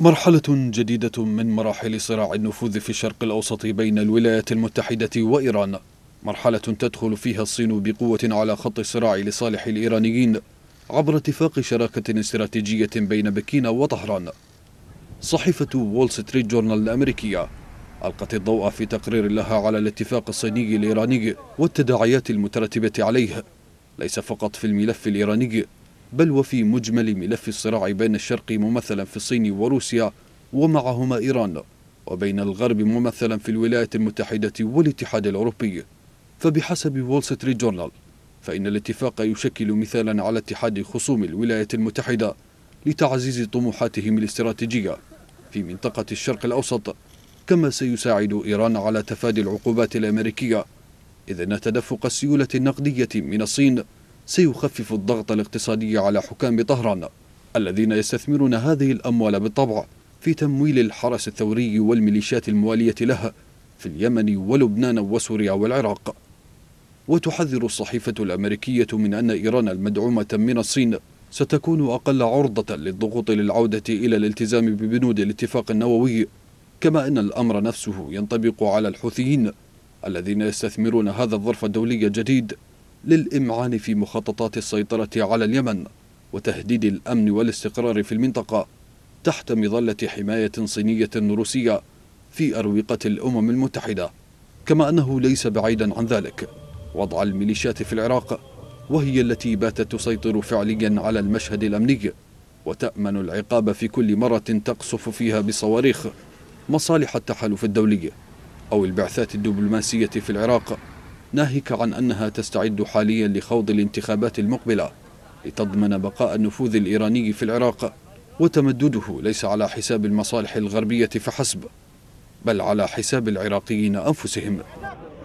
مرحلة جديدة من مراحل صراع النفوذ في الشرق الأوسط بين الولايات المتحدة وإيران مرحلة تدخل فيها الصين بقوة على خط الصراع لصالح الإيرانيين عبر اتفاق شراكة استراتيجية بين بكين وطهران صحيفة وول ستريت جورنال الأمريكية ألقت الضوء في تقرير لها على الاتفاق الصيني الإيراني والتداعيات المترتبة عليه ليس فقط في الملف الإيراني بل وفي مجمل ملف الصراع بين الشرق ممثلا في الصين وروسيا ومعهما إيران وبين الغرب ممثلا في الولايات المتحدة والاتحاد الأوروبي فبحسب وول ستريت جورنال فإن الاتفاق يشكل مثالا على اتحاد خصوم الولايات المتحدة لتعزيز طموحاتهم الاستراتيجية في منطقة الشرق الأوسط كما سيساعد إيران على تفادي العقوبات الأمريكية إذ أن تدفق السيولة النقدية من الصين سيخفف الضغط الاقتصادي على حكام طهران الذين يستثمرون هذه الأموال بالطبع في تمويل الحرس الثوري والميليشيات الموالية لها في اليمن ولبنان وسوريا والعراق وتحذر الصحيفة الأمريكية من أن إيران المدعومة من الصين ستكون أقل عرضة للضغوط للعودة إلى الالتزام ببنود الاتفاق النووي كما أن الأمر نفسه ينطبق على الحوثيين الذين يستثمرون هذا الظرف الدولي الجديد للإمعان في مخططات السيطرة على اليمن وتهديد الأمن والاستقرار في المنطقة تحت مظلة حماية صينية روسية في أروقة الأمم المتحدة كما أنه ليس بعيدا عن ذلك وضع الميليشيات في العراق وهي التي باتت تسيطر فعليا على المشهد الأمني وتأمن العقاب في كل مرة تقصف فيها بصواريخ مصالح التحالف الدولي أو البعثات الدبلوماسية في العراق ناهيك عن أنها تستعد حاليا لخوض الانتخابات المقبلة لتضمن بقاء النفوذ الإيراني في العراق وتمدده ليس على حساب المصالح الغربية فحسب بل على حساب العراقيين أنفسهم